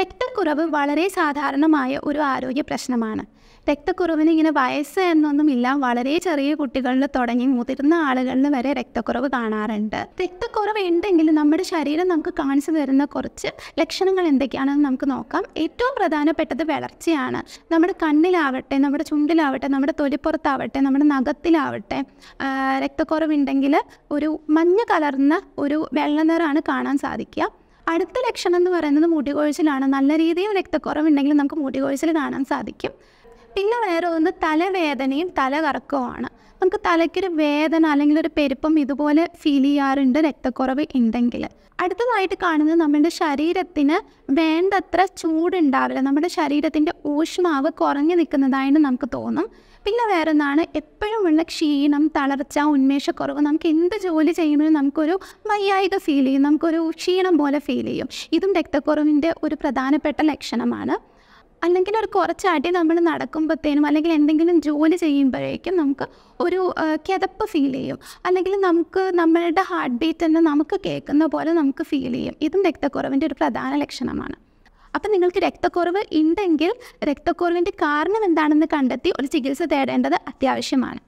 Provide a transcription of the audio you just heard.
രക്തക്കുറവ് വളരെ സാധാരണമായ ഒരു ആരോഗ്യ പ്രശ്നമാണ് രക്തക്കുറവിന് ഇങ്ങനെ വയസ്സ് എന്നൊന്നുമില്ല വളരെ ചെറിയ കുട്ടികളിൽ തുടങ്ങി മുതിർന്ന ആളുകളിൽ വരെ രക്തക്കുറവ് കാണാറുണ്ട് രക്തക്കുറവ് ഉണ്ടെങ്കിൽ നമ്മുടെ ശരീരം നമുക്ക് കാണിച്ചു തരുന്ന കുറച്ച് ലക്ഷണങ്ങൾ എന്തൊക്കെയാണെന്ന് നമുക്ക് നോക്കാം ഏറ്റവും പ്രധാനപ്പെട്ടത് വളർച്ചയാണ് നമ്മുടെ കണ്ണിലാവട്ടെ നമ്മുടെ ചുണ്ടിലാവട്ടെ നമ്മുടെ തൊലിപ്പുറത്താവട്ടെ നമ്മുടെ നഖത്തിലാവട്ടെ രക്തക്കുറവുണ്ടെങ്കിൽ ഒരു മഞ്ഞ കലർന്ന ഒരു വെള്ളനിറാണ് കാണാൻ സാധിക്കുക അടുത്ത ലക്ഷണം എന്ന് പറയുന്നത് മുടികൊഴിച്ചിലാണ് നല്ല രീതിയിൽ രക്തക്കുറവുണ്ടെങ്കിൽ നമുക്ക് മുടികൊഴിച്ചിൽ കാണാൻ സാധിക്കും പിന്നെ വേറെ ഒന്ന് തലവേദനയും തലകറക്കവുമാണ് നമുക്ക് തലയ്ക്കൊരു വേദന അല്ലെങ്കിൽ ഒരു പെരുപ്പം ഇതുപോലെ ഫീൽ ചെയ്യാറുണ്ട് രക്തക്കുറവ് ഉണ്ടെങ്കിൽ അടുത്തതായിട്ട് കാണുന്നത് നമ്മുടെ ശരീരത്തിന് വേണ്ടത്ര ചൂടുണ്ടാവില്ല നമ്മുടെ ശരീരത്തിൻ്റെ ഊഷ്മാവ് കുറഞ്ഞു നിൽക്കുന്നതായിട്ട് നമുക്ക് തോന്നും പിന്നെ ഒന്നാണ് എപ്പോഴും ഉള്ള ക്ഷീണം തളർച്ച ഉന്മേഷക്കുറവ് നമുക്ക് എന്ത് ജോലി ചെയ്യുമ്പോഴും നമുക്കൊരു വയ്യായിക ഫീൽ ചെയ്യും നമുക്കൊരു ക്ഷീണം പോലെ ഫീൽ ചെയ്യും ഇതും രക്തക്കുറവിൻ്റെ ഒരു പ്രധാനപ്പെട്ട ലക്ഷണമാണ് അല്ലെങ്കിൽ ഒരു കുറച്ച് നമ്മൾ നടക്കുമ്പോഴത്തേനും അല്ലെങ്കിൽ എന്തെങ്കിലും ജോലി ചെയ്യുമ്പോഴേക്കും നമുക്ക് ഒരു കിതപ്പ് ഫീൽ ചെയ്യും അല്ലെങ്കിൽ നമുക്ക് നമ്മളുടെ ഹാർട്ട് ബീറ്റ് തന്നെ നമുക്ക് കേൾക്കുന്ന പോലെ നമുക്ക് ഫീൽ ചെയ്യും ഇതും രക്തക്കുറവിൻ്റെ ഒരു പ്രധാന ലക്ഷണമാണ് അപ്പം നിങ്ങൾക്ക് രക്തക്കുറവ് ഉണ്ടെങ്കിൽ രക്തക്കുറവിൻ്റെ കാരണം എന്താണെന്ന് കണ്ടെത്തി ഒരു ചികിത്സ തേടേണ്ടത് അത്യാവശ്യമാണ്